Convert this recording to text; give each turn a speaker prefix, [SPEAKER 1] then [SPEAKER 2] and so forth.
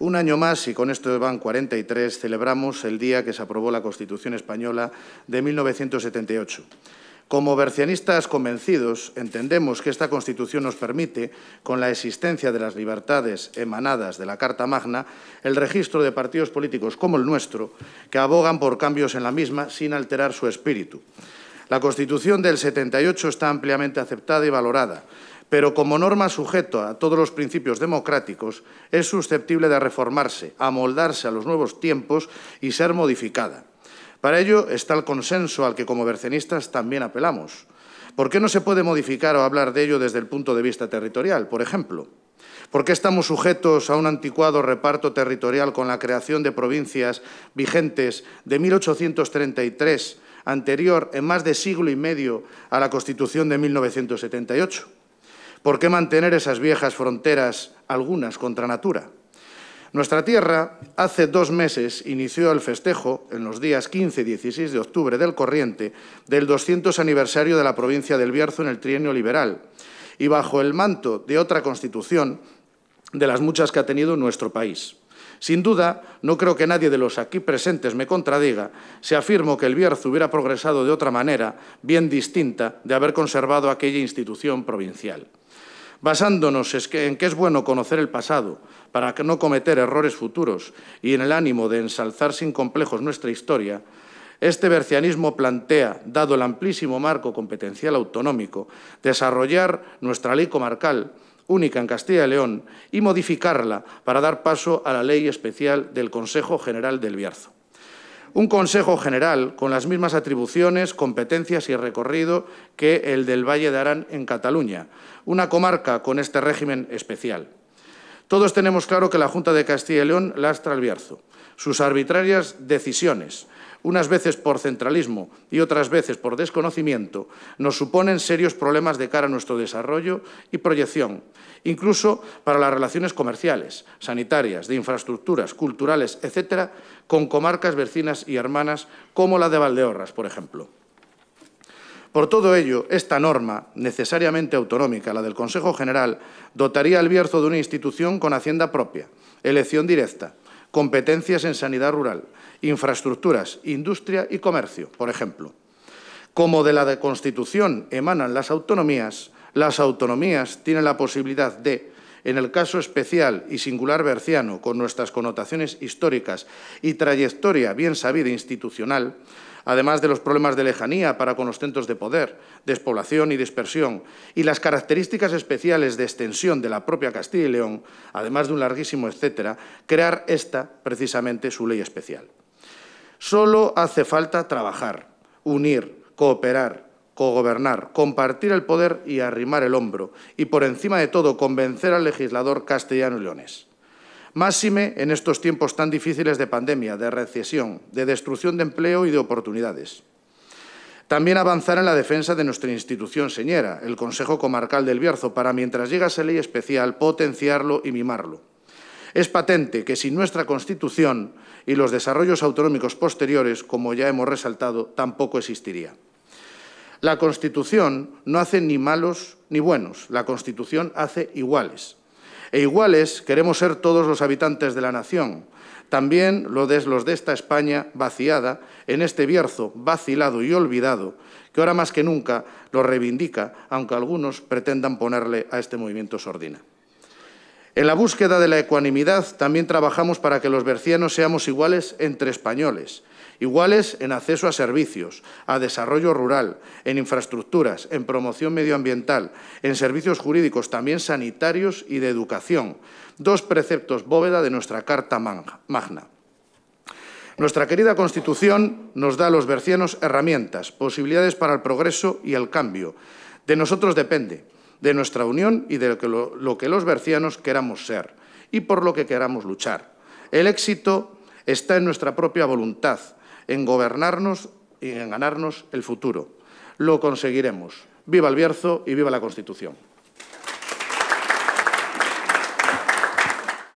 [SPEAKER 1] Un año más, y con esto van 43, celebramos el día que se aprobó la Constitución Española de 1978. Como bercianistas convencidos, entendemos que esta Constitución nos permite, con la existencia de las libertades emanadas de la Carta Magna, el registro de partidos políticos como el nuestro, que abogan por cambios en la misma sin alterar su espíritu. La Constitución del 78 está ampliamente aceptada y valorada, pero como norma sujeta a todos los principios democráticos, es susceptible de reformarse, amoldarse a los nuevos tiempos y ser modificada. Para ello está el consenso al que como bercenistas también apelamos. ¿Por qué no se puede modificar o hablar de ello desde el punto de vista territorial, por ejemplo? ¿Por qué estamos sujetos a un anticuado reparto territorial con la creación de provincias vigentes de 1833, anterior en más de siglo y medio a la Constitución de 1978? ¿Por qué mantener esas viejas fronteras, algunas contra natura? Nuestra tierra hace dos meses inició el festejo, en los días 15 y 16 de octubre del corriente, del 200 aniversario de la provincia del Bierzo en el trienio liberal, y bajo el manto de otra constitución de las muchas que ha tenido nuestro país. Sin duda, no creo que nadie de los aquí presentes me contradiga si afirmo que el Bierzo hubiera progresado de otra manera, bien distinta de haber conservado aquella institución provincial basándonos en que es bueno conocer el pasado para no cometer errores futuros y en el ánimo de ensalzar sin complejos nuestra historia, este bercianismo plantea, dado el amplísimo marco competencial autonómico, desarrollar nuestra ley comarcal, única en Castilla y León, y modificarla para dar paso a la ley especial del Consejo General del Bierzo un Consejo General con las mismas atribuciones, competencias y recorrido que el del Valle de Arán en Cataluña, una comarca con este régimen especial. Todos tenemos claro que la Junta de Castilla y León lastra el Bierzo. Sus arbitrarias decisiones, unas veces por centralismo y otras veces por desconocimiento, nos suponen serios problemas de cara a nuestro desarrollo y proyección, incluso para las relaciones comerciales, sanitarias, de infraestructuras, culturales, etc., con comarcas vecinas y hermanas como la de Valdeorras, por ejemplo. Por todo ello, esta norma, necesariamente autonómica, la del Consejo General, dotaría al Bierzo de una institución con hacienda propia, elección directa, competencias en sanidad rural, infraestructuras, industria y comercio, por ejemplo. Como de la Constitución emanan las autonomías, las autonomías tienen la posibilidad de en el caso especial y singular berciano, con nuestras connotaciones históricas y trayectoria bien sabida e institucional, además de los problemas de lejanía para con los centros de poder, despoblación y dispersión, y las características especiales de extensión de la propia Castilla y León, además de un larguísimo etcétera, crear esta, precisamente, su ley especial. Solo hace falta trabajar, unir, cooperar, cogobernar, compartir el poder y arrimar el hombro, y por encima de todo convencer al legislador castellano leones. Máxime en estos tiempos tan difíciles de pandemia, de recesión, de destrucción de empleo y de oportunidades. También avanzar en la defensa de nuestra institución señera, el Consejo Comarcal del Bierzo, para mientras llega esa ley especial potenciarlo y mimarlo. Es patente que sin nuestra Constitución y los desarrollos autonómicos posteriores, como ya hemos resaltado, tampoco existiría. La Constitución no hace ni malos ni buenos, la Constitución hace iguales. E iguales queremos ser todos los habitantes de la nación, también los de, esta España vaciada, en este Bierzo vacilado y olvidado, que ahora más que nunca lo reivindica, aunque algunos pretendan ponerle a este movimiento sordina. En la búsqueda de la ecuanimidad también trabajamos para que los bercianos seamos iguales entre españoles, iguales en acceso a servicios, a desarrollo rural, en infraestructuras, en promoción medioambiental, en servicios jurídicos, también sanitarios y de educación, dos preceptos bóveda de nuestra Carta Magna. Nuestra querida Constitución nos da a los bercianos herramientas, posibilidades para el progreso y el cambio. De nosotros depende, de nuestra unión y de lo que, los vercianos queramos ser y por lo que queramos luchar. El éxito está en nuestra propia voluntad, en gobernarnos y en ganarnos el futuro. Lo conseguiremos. Viva el Bierzo y viva la Constitución.